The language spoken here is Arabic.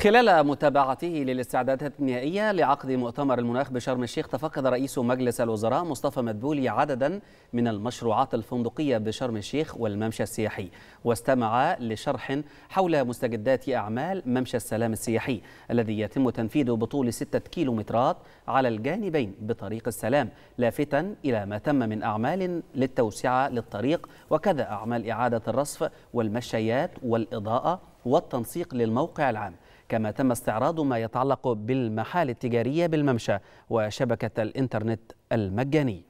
خلال متابعته للاستعدادات النهائية لعقد مؤتمر المناخ بشرم الشيخ تفقد رئيس مجلس الوزراء مصطفى مدبولي عددا من المشروعات الفندقية بشرم الشيخ والممشى السياحي واستمع لشرح حول مستجدات أعمال ممشى السلام السياحي الذي يتم تنفيذه بطول 6 كيلومترات على الجانبين بطريق السلام لافتا إلى ما تم من أعمال للتوسعة للطريق وكذا أعمال إعادة الرصف والمشيات والإضاءة والتنسيق للموقع العام كما تم استعراض ما يتعلق بالمحال التجارية بالممشى وشبكة الإنترنت المجاني